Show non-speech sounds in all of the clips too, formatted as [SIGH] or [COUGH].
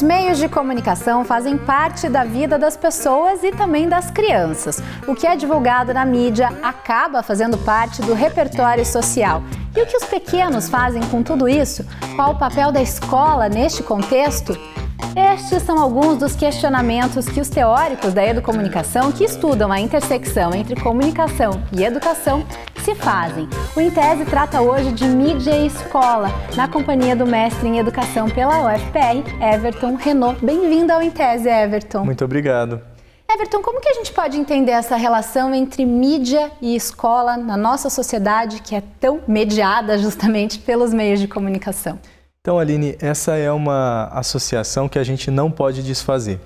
Os meios de comunicação fazem parte da vida das pessoas e também das crianças. O que é divulgado na mídia acaba fazendo parte do repertório social. E o que os pequenos fazem com tudo isso? Qual o papel da escola neste contexto? Estes são alguns dos questionamentos que os teóricos da educomunicação que estudam a intersecção entre comunicação e educação se fazem. O Intese trata hoje de mídia e escola, na companhia do mestre em educação pela UFPR, Everton Renault. Bem-vindo ao Intese, Everton. Muito obrigado. Everton, como que a gente pode entender essa relação entre mídia e escola na nossa sociedade que é tão mediada justamente pelos meios de comunicação? Então, Aline, essa é uma associação que a gente não pode desfazer.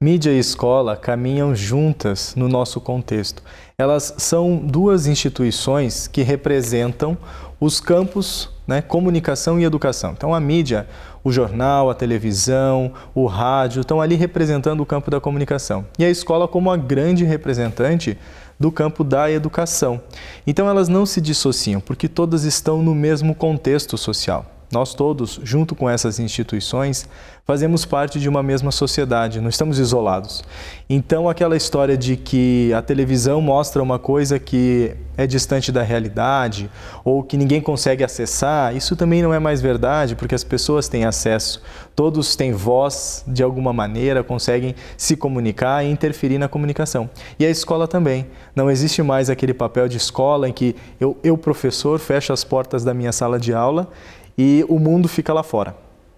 Mídia e escola caminham juntas no nosso contexto elas são duas instituições que representam os campos né, comunicação e educação. Então, a mídia, o jornal, a televisão, o rádio, estão ali representando o campo da comunicação. E a escola, como a grande representante do campo da educação. Então, elas não se dissociam, porque todas estão no mesmo contexto social. Nós todos, junto com essas instituições, fazemos parte de uma mesma sociedade, não estamos isolados. Então, aquela história de que a televisão mostra uma coisa que é distante da realidade ou que ninguém consegue acessar, isso também não é mais verdade, porque as pessoas têm acesso, todos têm voz de alguma maneira, conseguem se comunicar e interferir na comunicação. E a escola também. Não existe mais aquele papel de escola em que eu, eu professor, fecho as portas da minha sala de aula e o mundo fica lá fora.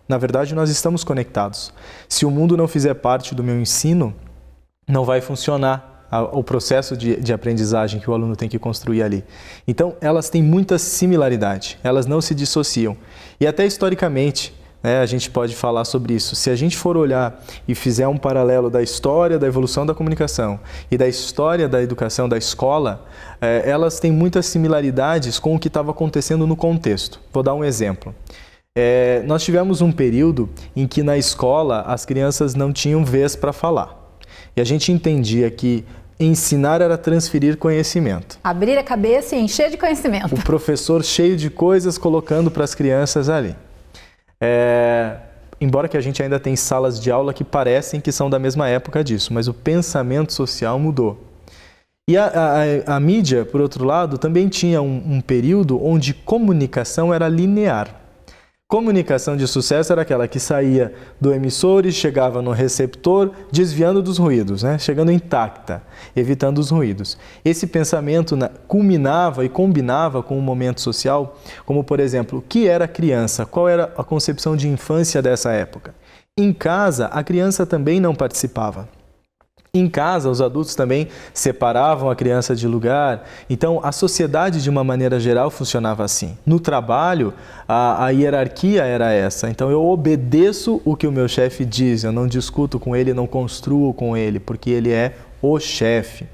Na verdade, nós estamos conectados. Se o mundo não fizer parte do meu ensino, não vai funcionar o processo de, de aprendizagem que o aluno tem que construir ali. Então, elas têm muita similaridade, elas não se dissociam. E até historicamente, né, a gente pode falar sobre isso. Se a gente for olhar e fizer um paralelo da história da evolução da comunicação e da história da educação da escola, é, elas têm muitas similaridades com o que estava acontecendo no contexto. Vou dar um exemplo. É, nós tivemos um período em que na escola as crianças não tinham vez para falar. E a gente entendia que ensinar era transferir conhecimento. Abrir a cabeça e encher de conhecimento. O professor cheio de coisas colocando para as crianças ali. É, embora que a gente ainda tenha salas de aula que parecem que são da mesma época disso, mas o pensamento social mudou. E a, a, a mídia, por outro lado, também tinha um, um período onde comunicação era linear. Comunicação de sucesso era aquela que saía do emissor e chegava no receptor, desviando dos ruídos, né? chegando intacta, evitando os ruídos. Esse pensamento culminava e combinava com o um momento social, como por exemplo, o que era criança? Qual era a concepção de infância dessa época? Em casa, a criança também não participava. Em casa, os adultos também separavam a criança de lugar. Então, a sociedade, de uma maneira geral, funcionava assim. No trabalho, a, a hierarquia era essa. Então, eu obedeço o que o meu chefe diz, eu não discuto com ele, não construo com ele, porque ele é o chefe.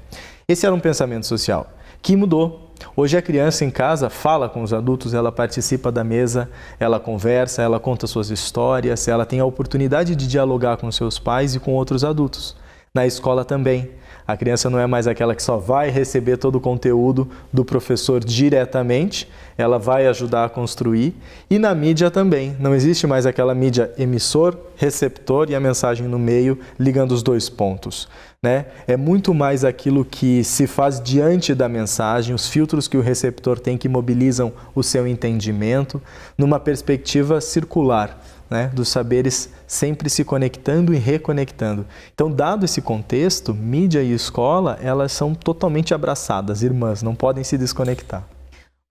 Esse era um pensamento social que mudou. Hoje a criança em casa fala com os adultos, ela participa da mesa, ela conversa, ela conta suas histórias, ela tem a oportunidade de dialogar com seus pais e com outros adultos. Na escola também. A criança não é mais aquela que só vai receber todo o conteúdo do professor diretamente, ela vai ajudar a construir. E na mídia também. Não existe mais aquela mídia emissor, receptor e a mensagem no meio ligando os dois pontos. Né? É muito mais aquilo que se faz diante da mensagem, os filtros que o receptor tem que mobilizam o seu entendimento, numa perspectiva circular né, dos saberes sempre se conectando e reconectando. Então, dado esse contexto, mídia e escola, elas são totalmente abraçadas, irmãs, não podem se desconectar.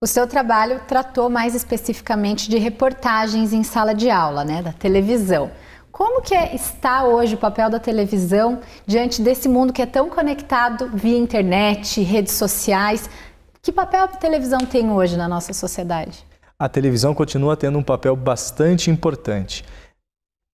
O seu trabalho tratou mais especificamente de reportagens em sala de aula, né, da televisão. Como que é, está hoje o papel da televisão diante desse mundo que é tão conectado via internet, redes sociais? Que papel a televisão tem hoje na nossa sociedade? a televisão continua tendo um papel bastante importante.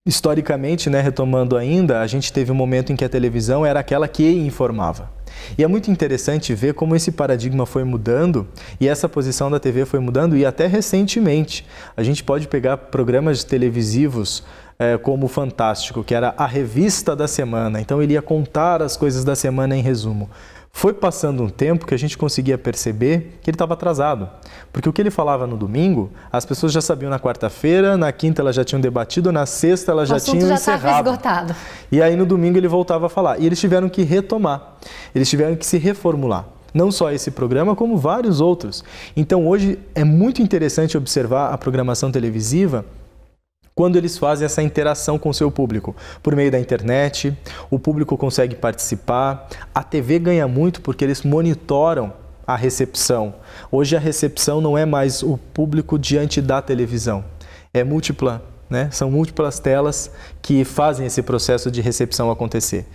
Historicamente, né, retomando ainda, a gente teve um momento em que a televisão era aquela que informava. E é muito interessante ver como esse paradigma foi mudando e essa posição da TV foi mudando e até recentemente. A gente pode pegar programas televisivos é, como o Fantástico, que era a revista da semana, então ele ia contar as coisas da semana em resumo. Foi passando um tempo que a gente conseguia perceber que ele estava atrasado, porque o que ele falava no domingo, as pessoas já sabiam na quarta-feira, na quinta elas já tinham debatido, na sexta elas já tinham já encerrado. Esgotado. E aí no domingo ele voltava a falar, e eles tiveram que retomar, eles tiveram que se reformular. Não só esse programa, como vários outros. Então hoje é muito interessante observar a programação televisiva quando eles fazem essa interação com o seu público. Por meio da internet, o público consegue participar, a TV ganha muito porque eles monitoram a recepção. Hoje a recepção não é mais o público diante da televisão, é múltipla, né? São múltiplas telas que fazem esse processo de recepção acontecer.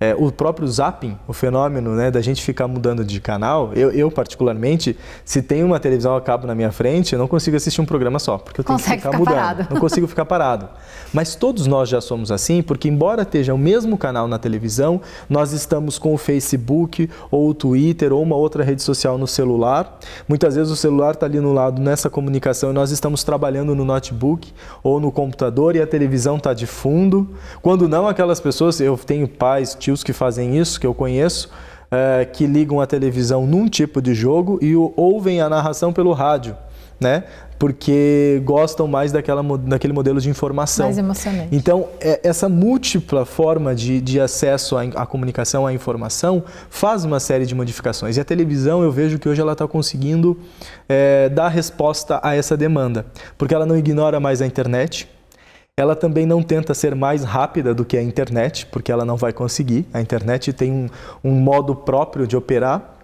É, o próprio zapping, o fenômeno né, da gente ficar mudando de canal, eu, eu, particularmente, se tem uma televisão a cabo na minha frente, eu não consigo assistir um programa só, porque eu tenho Consegue que ficar, ficar mudando. Parado. Não consigo ficar parado. Mas todos nós já somos assim, porque embora esteja o mesmo canal na televisão, nós estamos com o Facebook ou o Twitter ou uma outra rede social no celular. Muitas vezes o celular está ali no lado nessa comunicação e nós estamos trabalhando no notebook ou no computador e a televisão está de fundo. Quando não, aquelas pessoas, eu tenho pais, tios que fazem isso, que eu conheço, é, que ligam a televisão num tipo de jogo e ouvem a narração pelo rádio. Né? Porque gostam mais daquela, daquele modelo de informação. Mais emocionante. Então, é, essa múltipla forma de, de acesso à, à, comunicação, à informação, faz uma série de modificações. E a televisão, eu vejo que hoje ela está conseguindo é, dar resposta a essa demanda. Porque ela não ignora mais a internet, ela também não tenta ser mais rápida do que a internet, porque ela não vai conseguir. A internet tem um, um modo próprio de operar,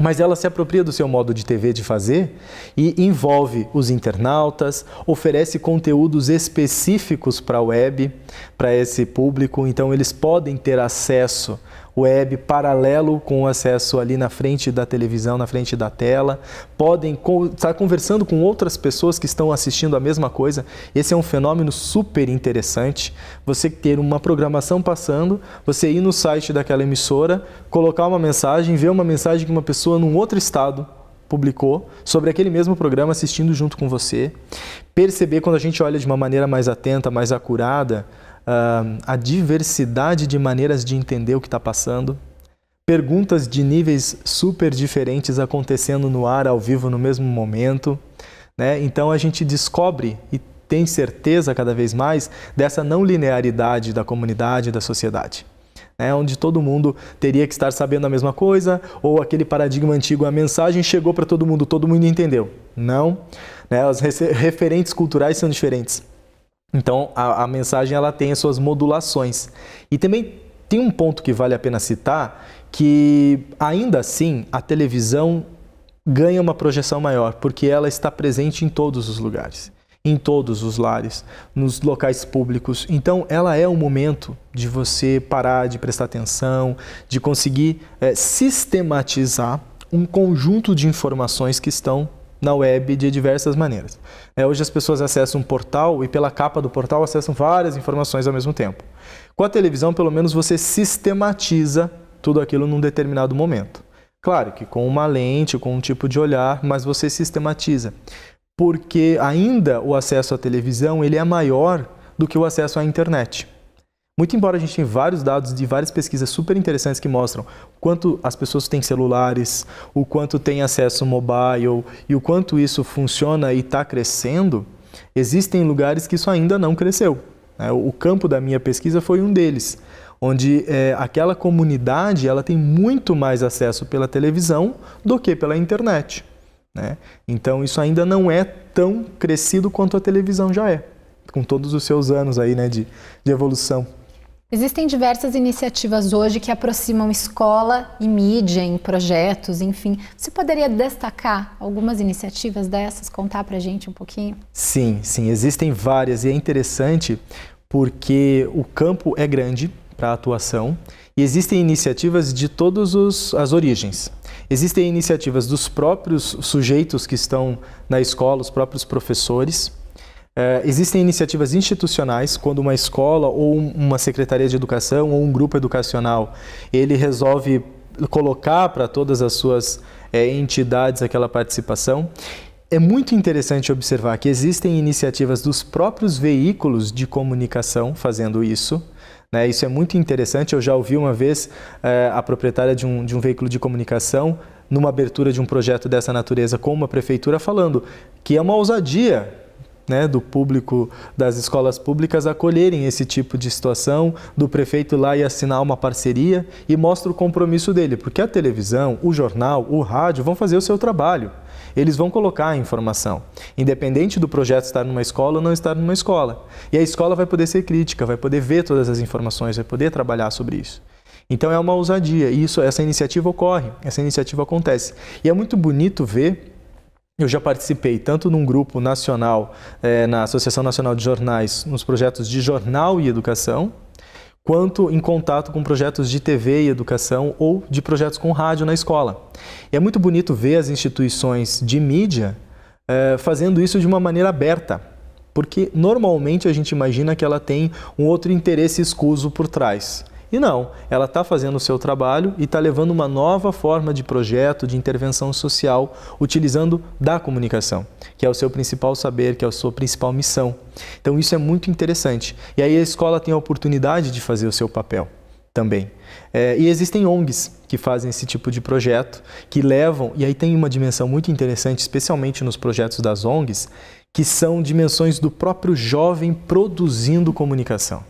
mas ela se apropria do seu modo de TV de fazer e envolve os internautas, oferece conteúdos específicos para a web, para esse público, então eles podem ter acesso web paralelo com o acesso ali na frente da televisão, na frente da tela. Podem estar tá conversando com outras pessoas que estão assistindo a mesma coisa. Esse é um fenômeno super interessante. Você ter uma programação passando, você ir no site daquela emissora, colocar uma mensagem, ver uma mensagem que uma pessoa num outro estado publicou sobre aquele mesmo programa assistindo junto com você. Perceber quando a gente olha de uma maneira mais atenta, mais acurada, uh, a diversidade de maneiras de entender o que está passando, perguntas de níveis super diferentes acontecendo no ar ao vivo no mesmo momento. Né? Então a gente descobre e tem certeza cada vez mais dessa não linearidade da comunidade da sociedade. Né? onde todo mundo teria que estar sabendo a mesma coisa, ou aquele paradigma antigo, a mensagem chegou para todo mundo, todo mundo entendeu. Não. Né? As referentes culturais são diferentes. Então a, a mensagem ela tem as suas modulações. E também tem um ponto que vale a pena citar, que ainda assim a televisão ganha uma projeção maior, porque ela está presente em todos os lugares, em todos os lares, nos locais públicos. Então ela é o momento de você parar, de prestar atenção, de conseguir é, sistematizar um conjunto de informações que estão na web de diversas maneiras. É, hoje as pessoas acessam um portal e pela capa do portal acessam várias informações ao mesmo tempo. Com a televisão, pelo menos você sistematiza tudo aquilo num determinado momento. Claro que com uma lente, com um tipo de olhar, mas você sistematiza. Porque ainda o acesso à televisão ele é maior do que o acesso à internet. Muito embora a gente tenha vários dados de várias pesquisas super interessantes que mostram o quanto as pessoas têm celulares, o quanto têm acesso mobile e o quanto isso funciona e está crescendo, existem lugares que isso ainda não cresceu. Né? O campo da minha pesquisa foi um deles, onde é, aquela comunidade ela tem muito mais acesso pela televisão do que pela internet. Né? Então isso ainda não é tão crescido quanto a televisão já é, com todos os seus anos aí né, de, de evolução. Existem diversas iniciativas hoje que aproximam escola e mídia em projetos, enfim. Você poderia destacar algumas iniciativas dessas, contar para a gente um pouquinho? Sim, sim, existem várias e é interessante porque o campo é grande para a atuação e existem iniciativas de todas as origens. Existem iniciativas dos próprios sujeitos que estão na escola, os próprios professores, é, existem iniciativas institucionais quando uma escola ou uma secretaria de educação ou um grupo educacional ele resolve colocar para todas as suas é, entidades aquela participação. É muito interessante observar que existem iniciativas dos próprios veículos de comunicação fazendo isso. Né, isso é muito interessante. Eu já ouvi uma vez é, a proprietária de um, de um veículo de comunicação, numa abertura de um projeto dessa natureza com uma prefeitura, falando que é uma ousadia né, do público das escolas públicas acolherem esse tipo de situação, do prefeito ir lá e assinar uma parceria e mostra o compromisso dele, porque a televisão, o jornal, o rádio vão fazer o seu trabalho. Eles vão colocar a informação, independente do projeto estar numa escola ou não estar numa escola. E a escola vai poder ser crítica, vai poder ver todas as informações, vai poder trabalhar sobre isso. Então é uma ousadia e isso, essa iniciativa ocorre, essa iniciativa acontece. E é muito bonito ver eu já participei tanto num grupo nacional, eh, na Associação Nacional de Jornais, nos projetos de jornal e educação, quanto em contato com projetos de TV e educação ou de projetos com rádio na escola. E é muito bonito ver as instituições de mídia eh, fazendo isso de uma maneira aberta, porque normalmente a gente imagina que ela tem um outro interesse escuso por trás. E não, ela está fazendo o seu trabalho e está levando uma nova forma de projeto, de intervenção social, utilizando da comunicação, que é o seu principal saber, que é a sua principal missão. Então isso é muito interessante. E aí a escola tem a oportunidade de fazer o seu papel também. É, e existem ONGs que fazem esse tipo de projeto, que levam, e aí tem uma dimensão muito interessante, especialmente nos projetos das ONGs, que são dimensões do próprio jovem produzindo comunicação.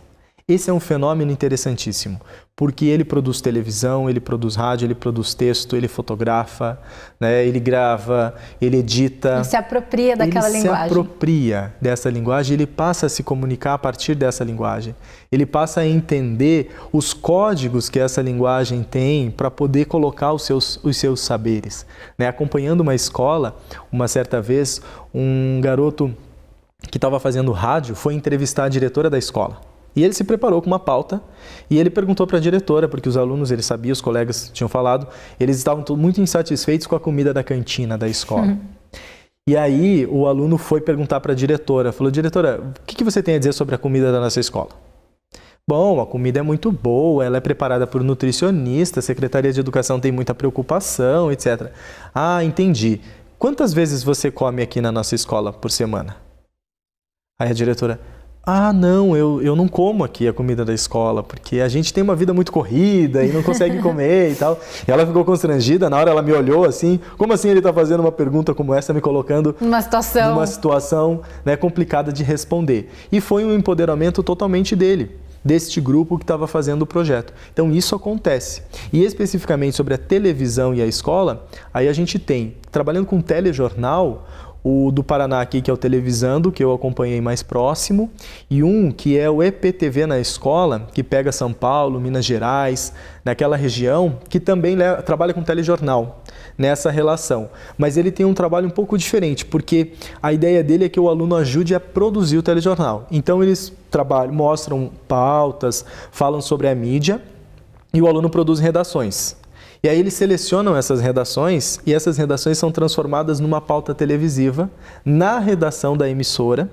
Esse é um fenômeno interessantíssimo, porque ele produz televisão, ele produz rádio, ele produz texto, ele fotografa, né? ele grava, ele edita. Ele se apropria daquela ele linguagem. Ele se apropria dessa linguagem, ele passa a se comunicar a partir dessa linguagem. Ele passa a entender os códigos que essa linguagem tem para poder colocar os seus, os seus saberes. Né? Acompanhando uma escola, uma certa vez, um garoto que estava fazendo rádio foi entrevistar a diretora da escola. E ele se preparou com uma pauta e ele perguntou para a diretora, porque os alunos, ele sabia, os colegas tinham falado, eles estavam muito insatisfeitos com a comida da cantina da escola. Uhum. E aí o aluno foi perguntar para a diretora, falou, diretora, o que, que você tem a dizer sobre a comida da nossa escola? Bom, a comida é muito boa, ela é preparada por nutricionista, a Secretaria de Educação tem muita preocupação, etc. Ah, entendi. Quantas vezes você come aqui na nossa escola por semana? Aí a diretora, ah, não, eu, eu não como aqui a comida da escola, porque a gente tem uma vida muito corrida e não consegue [LAUGHS] comer e tal. E ela ficou constrangida, na hora ela me olhou assim, como assim ele está fazendo uma pergunta como essa, me colocando numa situação, numa situação né, complicada de responder. E foi um empoderamento totalmente dele, deste grupo que estava fazendo o projeto. Então isso acontece. E especificamente sobre a televisão e a escola, aí a gente tem, trabalhando com telejornal, o do Paraná aqui, que é o Televisando, que eu acompanhei mais próximo, e um que é o EPTV na escola, que pega São Paulo, Minas Gerais, naquela região, que também trabalha com telejornal nessa relação. Mas ele tem um trabalho um pouco diferente, porque a ideia dele é que o aluno ajude a produzir o telejornal. Então eles trabalham, mostram pautas, falam sobre a mídia e o aluno produz redações. E aí eles selecionam essas redações e essas redações são transformadas numa pauta televisiva na redação da emissora.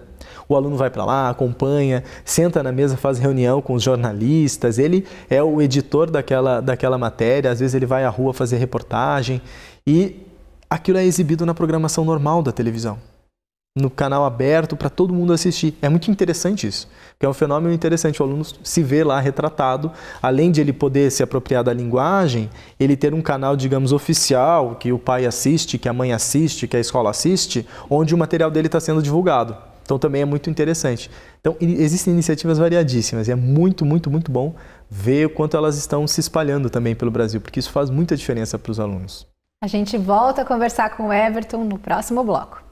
O aluno vai para lá, acompanha, senta na mesa, faz reunião com os jornalistas, ele é o editor daquela, daquela matéria, às vezes ele vai à rua fazer reportagem e aquilo é exibido na programação normal da televisão no canal aberto para todo mundo assistir. É muito interessante isso, porque é um fenômeno interessante. O aluno se vê lá retratado, além de ele poder se apropriar da linguagem, ele ter um canal, digamos, oficial, que o pai assiste, que a mãe assiste, que a escola assiste, onde o material dele está sendo divulgado. Então também é muito interessante. Então existem iniciativas variadíssimas e é muito, muito, muito bom ver o quanto elas estão se espalhando também pelo Brasil, porque isso faz muita diferença para os alunos. A gente volta a conversar com o Everton no próximo bloco.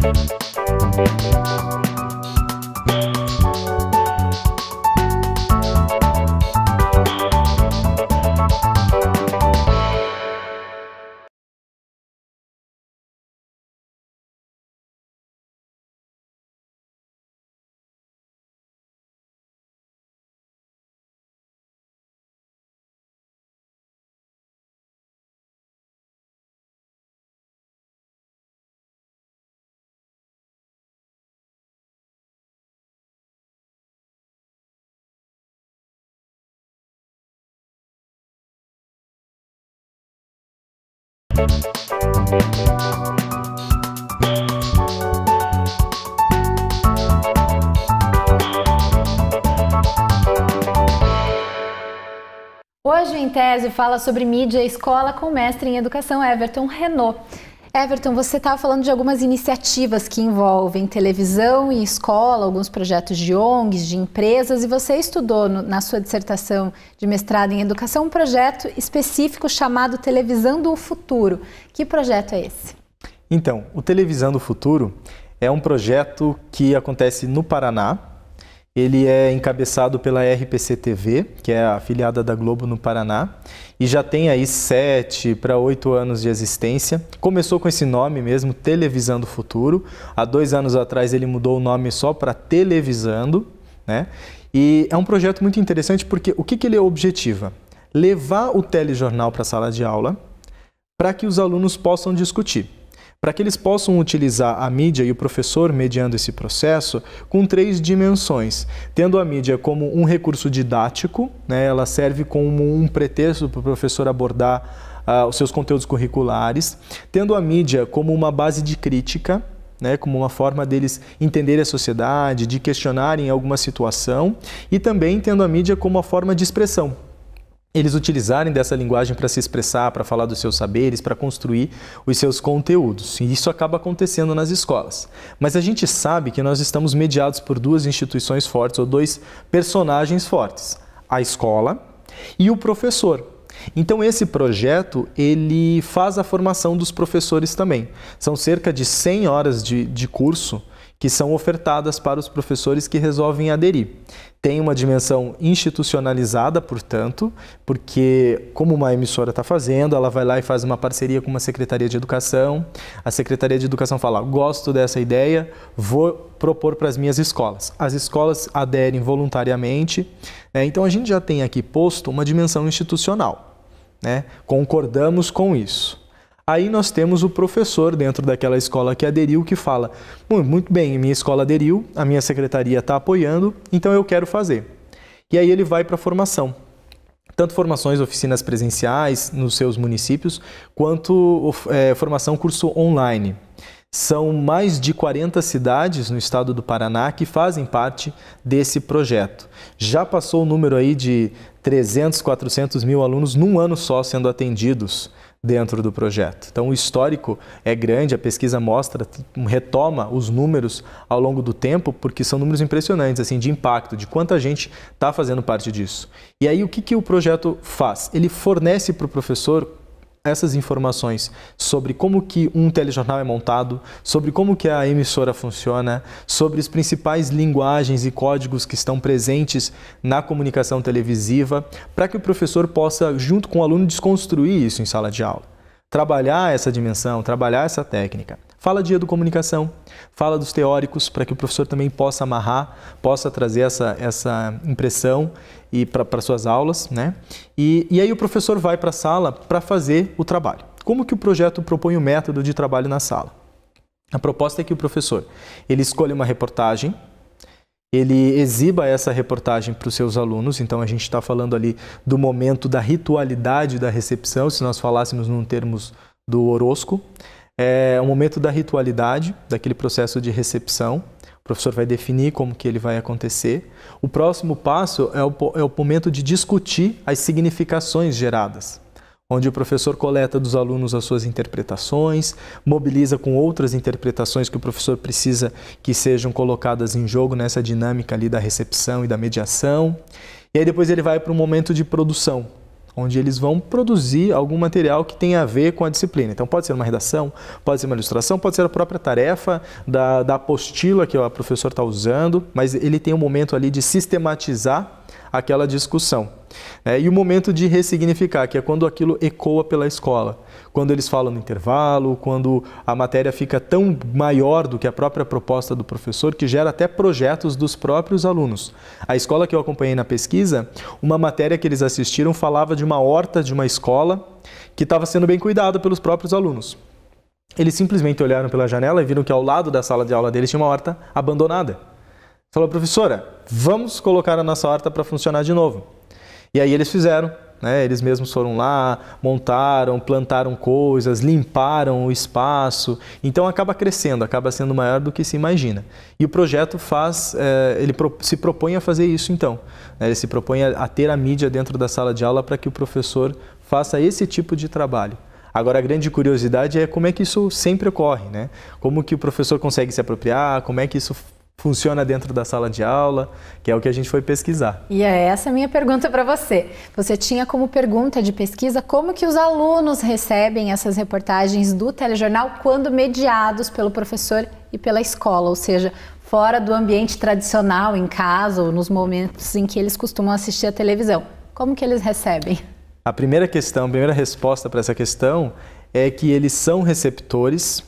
Música Hoje o tese fala sobre mídia e escola com o mestre em educação Everton Renault. Everton, você estava falando de algumas iniciativas que envolvem televisão e escola, alguns projetos de ONGs, de empresas, e você estudou no, na sua dissertação de mestrado em educação um projeto específico chamado Televisão do Futuro. Que projeto é esse? Então, o Televisão do Futuro é um projeto que acontece no Paraná, ele é encabeçado pela RPC TV, que é a afiliada da Globo no Paraná, e já tem aí sete para oito anos de existência. Começou com esse nome mesmo, Televisando Futuro. Há dois anos atrás ele mudou o nome só para Televisando, né? E é um projeto muito interessante porque o que, que ele objetiva? Levar o telejornal para a sala de aula para que os alunos possam discutir para que eles possam utilizar a mídia e o professor mediando esse processo com três dimensões, tendo a mídia como um recurso didático, né, ela serve como um pretexto para o professor abordar uh, os seus conteúdos curriculares, tendo a mídia como uma base de crítica, né, como uma forma deles entenderem a sociedade, de questionarem alguma situação, e também tendo a mídia como uma forma de expressão, eles utilizarem dessa linguagem para se expressar, para falar dos seus saberes, para construir os seus conteúdos. E isso acaba acontecendo nas escolas. Mas a gente sabe que nós estamos mediados por duas instituições fortes ou dois personagens fortes: a escola e o professor. Então esse projeto ele faz a formação dos professores também. São cerca de 100 horas de, de curso que são ofertadas para os professores que resolvem aderir. Tem uma dimensão institucionalizada, portanto, porque, como uma emissora está fazendo, ela vai lá e faz uma parceria com uma Secretaria de Educação. A Secretaria de Educação fala: gosto dessa ideia, vou propor para as minhas escolas. As escolas aderem voluntariamente. Né? Então, a gente já tem aqui posto uma dimensão institucional. Né? Concordamos com isso. Aí nós temos o professor dentro daquela escola que é aderiu que fala: muito bem, minha escola é aderiu, a minha secretaria está apoiando, então eu quero fazer. E aí ele vai para a formação. Tanto formações, oficinas presenciais nos seus municípios, quanto é, formação curso online. São mais de 40 cidades no estado do Paraná que fazem parte desse projeto. Já passou o número aí de 300, 400 mil alunos num ano só sendo atendidos dentro do projeto. Então, o histórico é grande, a pesquisa mostra, retoma os números ao longo do tempo, porque são números impressionantes, assim, de impacto, de quanta gente está fazendo parte disso. E aí, o que, que o projeto faz? Ele fornece para o professor essas informações sobre como que um telejornal é montado, sobre como que a emissora funciona, sobre as principais linguagens e códigos que estão presentes na comunicação televisiva, para que o professor possa, junto com o aluno, desconstruir isso em sala de aula. Trabalhar essa dimensão, trabalhar essa técnica. Fala de Comunicação, fala dos teóricos, para que o professor também possa amarrar, possa trazer essa, essa impressão e para suas aulas, né? E, e aí o professor vai para a sala para fazer o trabalho. Como que o projeto propõe o método de trabalho na sala? A proposta é que o professor ele escolha uma reportagem, ele exiba essa reportagem para os seus alunos. Então a gente está falando ali do momento da ritualidade da recepção, se nós falássemos num termos do horóscopo, é o momento da ritualidade daquele processo de recepção o professor vai definir como que ele vai acontecer. O próximo passo é o, é o momento de discutir as significações geradas, onde o professor coleta dos alunos as suas interpretações, mobiliza com outras interpretações que o professor precisa que sejam colocadas em jogo nessa dinâmica ali da recepção e da mediação. E aí depois ele vai para o momento de produção, onde eles vão produzir algum material que tenha a ver com a disciplina. Então, pode ser uma redação, pode ser uma ilustração, pode ser a própria tarefa da, da apostila que o professor está usando, mas ele tem um momento ali de sistematizar aquela discussão. Né? e o momento de ressignificar, que é quando aquilo ecoa pela escola, quando eles falam no intervalo, quando a matéria fica tão maior do que a própria proposta do professor, que gera até projetos dos próprios alunos. A escola que eu acompanhei na pesquisa, uma matéria que eles assistiram falava de uma horta de uma escola que estava sendo bem cuidada pelos próprios alunos. Eles simplesmente olharam pela janela e viram que ao lado da sala de aula deles tinha uma horta abandonada. Falou, professora, vamos colocar a nossa horta para funcionar de novo. E aí eles fizeram, né? Eles mesmos foram lá, montaram, plantaram coisas, limparam o espaço. Então acaba crescendo, acaba sendo maior do que se imagina. E o projeto faz, é, ele se propõe a fazer isso então. Né? Ele se propõe a ter a mídia dentro da sala de aula para que o professor faça esse tipo de trabalho. Agora, a grande curiosidade é como é que isso sempre ocorre, né? Como que o professor consegue se apropriar, como é que isso funciona dentro da sala de aula, que é o que a gente foi pesquisar. E é essa a minha pergunta para você. Você tinha como pergunta de pesquisa como que os alunos recebem essas reportagens do telejornal quando mediados pelo professor e pela escola, ou seja, fora do ambiente tradicional, em casa ou nos momentos em que eles costumam assistir a televisão. Como que eles recebem? A primeira questão, a primeira resposta para essa questão é que eles são receptores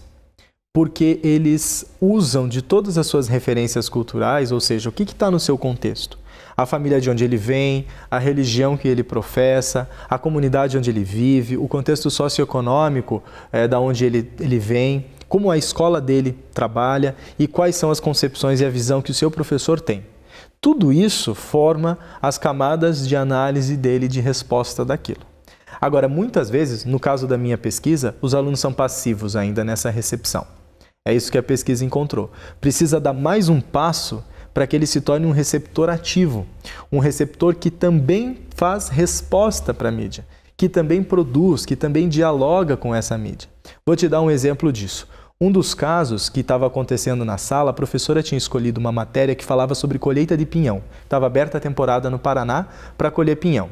porque eles usam de todas as suas referências culturais, ou seja, o que está no seu contexto. A família de onde ele vem, a religião que ele professa, a comunidade onde ele vive, o contexto socioeconômico é, da onde ele, ele vem, como a escola dele trabalha e quais são as concepções e a visão que o seu professor tem. Tudo isso forma as camadas de análise dele de resposta daquilo. Agora, muitas vezes, no caso da minha pesquisa, os alunos são passivos ainda nessa recepção. É isso que a pesquisa encontrou. Precisa dar mais um passo para que ele se torne um receptor ativo, um receptor que também faz resposta para a mídia, que também produz, que também dialoga com essa mídia. Vou te dar um exemplo disso. Um dos casos que estava acontecendo na sala, a professora tinha escolhido uma matéria que falava sobre colheita de pinhão. Estava aberta a temporada no Paraná para colher pinhão.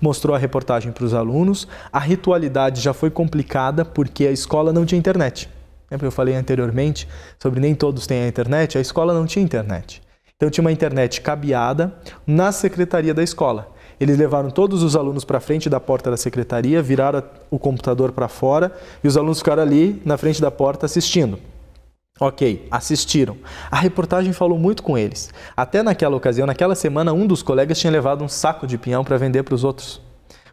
Mostrou a reportagem para os alunos. A ritualidade já foi complicada porque a escola não tinha internet. Lembra né, que eu falei anteriormente sobre nem todos têm a internet? A escola não tinha internet. Então tinha uma internet cabeada na secretaria da escola. Eles levaram todos os alunos para frente da porta da secretaria, viraram o computador para fora e os alunos ficaram ali na frente da porta assistindo. Ok, assistiram. A reportagem falou muito com eles. Até naquela ocasião, naquela semana, um dos colegas tinha levado um saco de pinhão para vender para os outros,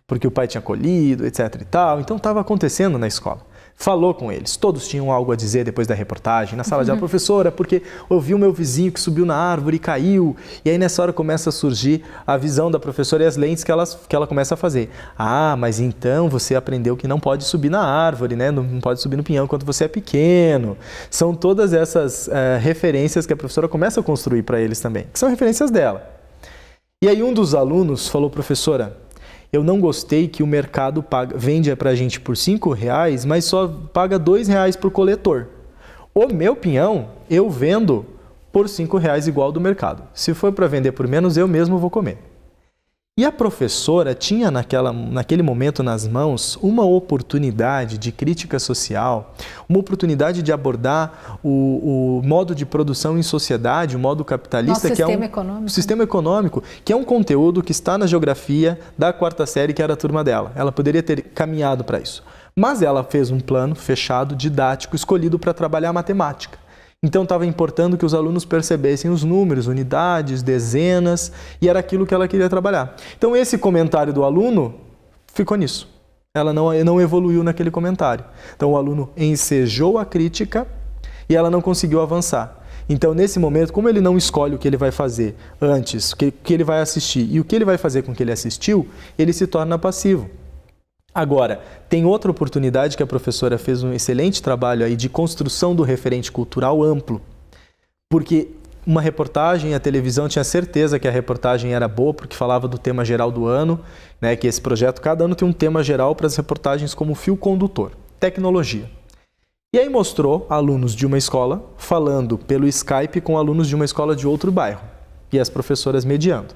porque o pai tinha colhido, etc e tal. Então estava acontecendo na escola falou com eles. Todos tinham algo a dizer depois da reportagem, na sala uhum. de aula, uhum. professora, porque ouvi o meu vizinho que subiu na árvore e caiu. E aí nessa hora começa a surgir a visão da professora e as lentes que ela, que ela começa a fazer. Ah, mas então você aprendeu que não pode subir na árvore, né? Não pode subir no pinhão quando você é pequeno. São todas essas uh, referências que a professora começa a construir para eles também, que são referências dela. E aí um dos alunos falou, professora, eu não gostei que o mercado paga, vende é para a gente por cinco reais, mas só paga dois reais para o coletor. O meu pinhão eu vendo por cinco reais igual do mercado. Se for para vender por menos, eu mesmo vou comer. E a professora tinha naquela, naquele momento nas mãos uma oportunidade de crítica social, uma oportunidade de abordar o, o modo de produção em sociedade, o modo capitalista, Nosso que sistema é um econômico. sistema econômico, que é um conteúdo que está na geografia da quarta série, que era a turma dela. Ela poderia ter caminhado para isso. Mas ela fez um plano fechado, didático, escolhido para trabalhar matemática. Então estava importando que os alunos percebessem os números, unidades, dezenas, e era aquilo que ela queria trabalhar. Então esse comentário do aluno ficou nisso. Ela não, não evoluiu naquele comentário. Então o aluno ensejou a crítica e ela não conseguiu avançar. Então, nesse momento, como ele não escolhe o que ele vai fazer antes, o que, que ele vai assistir e o que ele vai fazer com o que ele assistiu, ele se torna passivo. Agora, tem outra oportunidade que a professora fez um excelente trabalho aí de construção do referente cultural amplo. Porque uma reportagem, a televisão tinha certeza que a reportagem era boa, porque falava do tema geral do ano, né, que esse projeto cada ano tem um tema geral para as reportagens como fio condutor, tecnologia. E aí mostrou alunos de uma escola falando pelo Skype com alunos de uma escola de outro bairro, e as professoras mediando.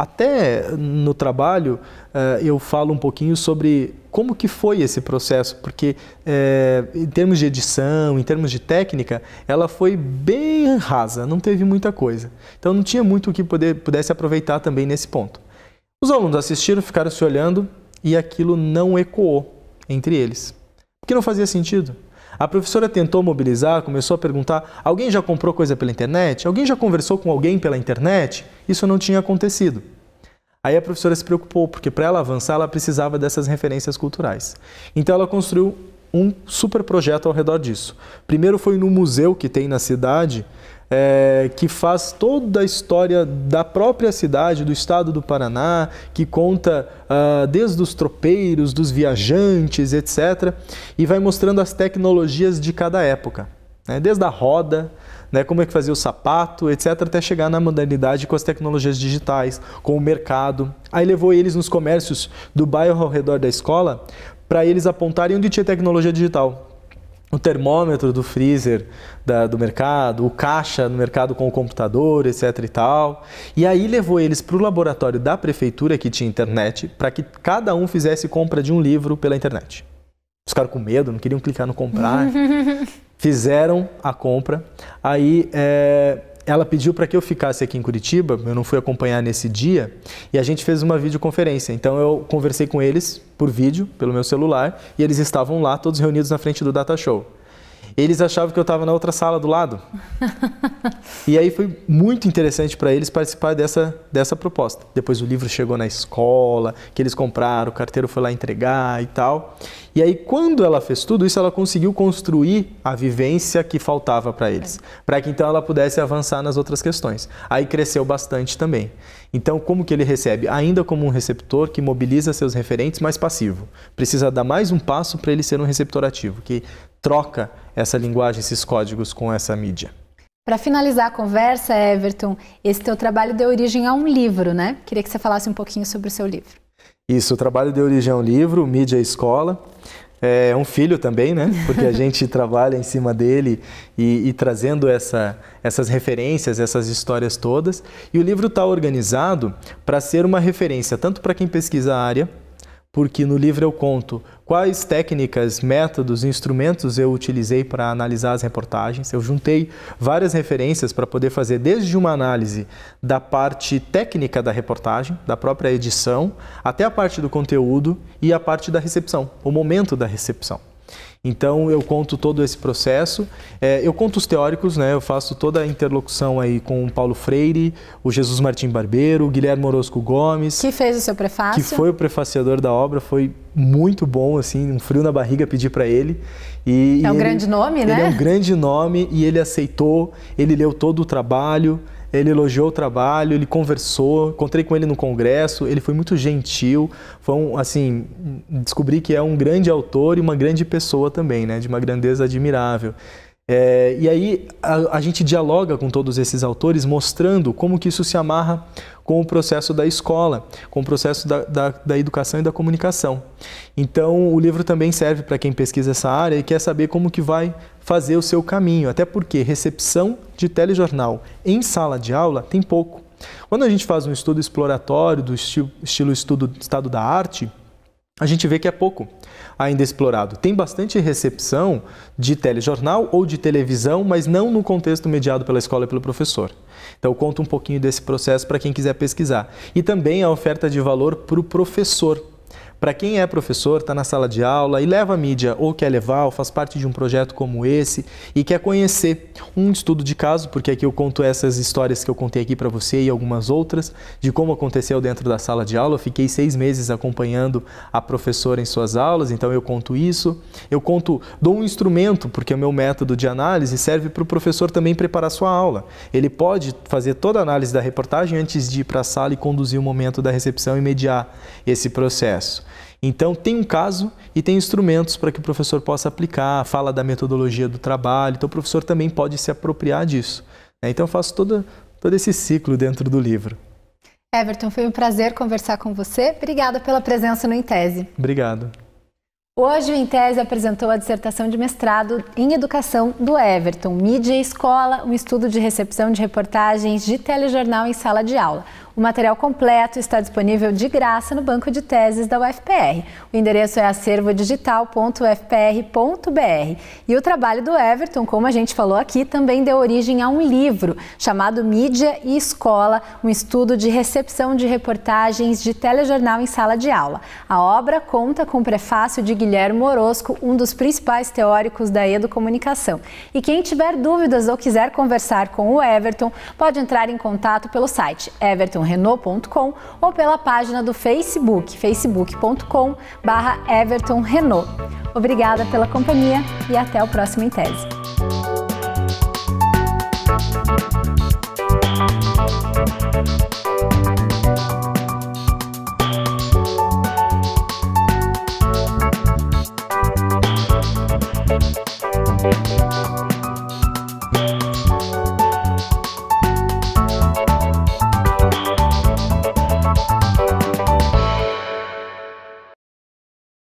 Até no trabalho eh, eu falo um pouquinho sobre como que foi esse processo, porque eh, em termos de edição, em termos de técnica, ela foi bem rasa, não teve muita coisa. Então não tinha muito o que poder, pudesse aproveitar também nesse ponto. Os alunos assistiram, ficaram se olhando e aquilo não ecoou entre eles, porque não fazia sentido. A professora tentou mobilizar, começou a perguntar: alguém já comprou coisa pela internet? Alguém já conversou com alguém pela internet? Isso não tinha acontecido. Aí a professora se preocupou, porque para ela avançar, ela precisava dessas referências culturais. Então ela construiu um super projeto ao redor disso. Primeiro foi no museu que tem na cidade é, que faz toda a história da própria cidade, do estado do Paraná, que conta ah, desde os tropeiros, dos viajantes, etc., e vai mostrando as tecnologias de cada época, né? desde a roda, né, como é que fazia o sapato, etc., até chegar na modernidade com as tecnologias digitais, com o mercado. Aí levou eles nos comércios do bairro ao redor da escola para eles apontarem onde tinha tecnologia digital o termômetro do freezer da, do mercado, o caixa no mercado com o computador, etc e tal. E aí levou eles para o laboratório da prefeitura que tinha internet para que cada um fizesse compra de um livro pela internet. Os caras com medo, não queriam clicar no comprar. [LAUGHS] Fizeram a compra. Aí é, ela pediu para que eu ficasse aqui em Curitiba, eu não fui acompanhar nesse dia, e a gente fez uma videoconferência. Então eu conversei com eles por vídeo, pelo meu celular, e eles estavam lá todos reunidos na frente do Data Show eles achavam que eu estava na outra sala do lado. [LAUGHS] e aí foi muito interessante para eles participar dessa, dessa proposta. Depois o livro chegou na escola, que eles compraram, o carteiro foi lá entregar e tal. E aí, quando ela fez tudo isso, ela conseguiu construir a vivência que faltava para eles, é. para que então ela pudesse avançar nas outras questões. Aí cresceu bastante também. Então, como que ele recebe? Ainda como um receptor que mobiliza seus referentes, mas passivo. Precisa dar mais um passo para ele ser um receptor ativo, que troca essa linguagem, esses códigos com essa mídia. Para finalizar a conversa, Everton, esse teu trabalho deu origem a um livro, né? Queria que você falasse um pouquinho sobre o seu livro. Isso, o trabalho deu origem a um livro, Mídia Escola. É um filho também, né? Porque a [LAUGHS] gente trabalha em cima dele e, e trazendo essa, essas referências, essas histórias todas. E o livro está organizado para ser uma referência tanto para quem pesquisa a área, porque no livro eu conto quais técnicas, métodos, instrumentos eu utilizei para analisar as reportagens. Eu juntei várias referências para poder fazer desde uma análise da parte técnica da reportagem, da própria edição, até a parte do conteúdo e a parte da recepção, o momento da recepção. Então eu conto todo esse processo, é, eu conto os teóricos, né? Eu faço toda a interlocução aí com o Paulo Freire, o Jesus Martim Barbeiro, o Guilherme Orozco Gomes, que fez o seu prefácio, que foi o prefaciador da obra, foi muito bom, assim, um frio na barriga pedir para ele. E, é um ele, grande nome, né? Ele é né? um grande nome e ele aceitou, ele leu todo o trabalho ele elogiou o trabalho, ele conversou, encontrei com ele no congresso, ele foi muito gentil, foi um, assim, descobri que é um grande autor e uma grande pessoa também, né, de uma grandeza admirável. É, e aí a, a, gente dialoga com todos esses autores mostrando como que isso se amarra com o processo da escola, com o processo da, da, da educação e da comunicação. Então o livro também serve para quem pesquisa essa área e quer saber como que vai fazer o seu caminho, até porque recepção de telejornal em sala de aula tem pouco. Quando a gente faz um estudo exploratório do estilo, estilo estudo estado da arte, a gente vê que é pouco ainda explorado. Tem bastante recepção de telejornal ou de televisão, mas não no contexto mediado pela escola e pelo professor. Então, conta um pouquinho desse processo para quem quiser pesquisar. E também a oferta de valor para o professor para quem é professor, está na sala de aula e leva a mídia ou quer levar ou faz parte de um projeto como esse e quer conhecer um estudo de caso, porque aqui eu conto essas histórias que eu contei aqui para você e algumas outras de como aconteceu dentro da sala de aula. Eu fiquei seis meses acompanhando a professora em suas aulas, então eu conto isso. Eu conto, dou um instrumento, porque é o meu método de análise serve para o professor também preparar sua aula. Ele pode fazer toda a análise da reportagem antes de ir para a sala e conduzir o momento da recepção e mediar esse processo. Então, tem um caso e tem instrumentos para que o professor possa aplicar, fala da metodologia do trabalho, então o professor também pode se apropriar disso. Né? Então, eu faço todo, todo esse ciclo dentro do livro. Everton, foi um prazer conversar com você. Obrigada pela presença no Intese. Obrigado. Hoje o Intese apresentou a dissertação de mestrado em educação do Everton, Mídia e Escola, um estudo de recepção de reportagens de telejornal em sala de aula. O material completo está disponível de graça no banco de teses da UFPR. O endereço é acervodigital.ufpr.br. E o trabalho do Everton, como a gente falou aqui, também deu origem a um livro chamado Mídia e Escola, um estudo de recepção de reportagens de telejornal em sala de aula. A obra conta com o prefácio de Guilherme Guilherme Orozco, um dos principais teóricos da educomunicação. E quem tiver dúvidas ou quiser conversar com o Everton, pode entrar em contato pelo site evertonrenault.com ou pela página do Facebook, facebook.com barra Obrigada pela companhia e até o próximo Em Tese. Thank you.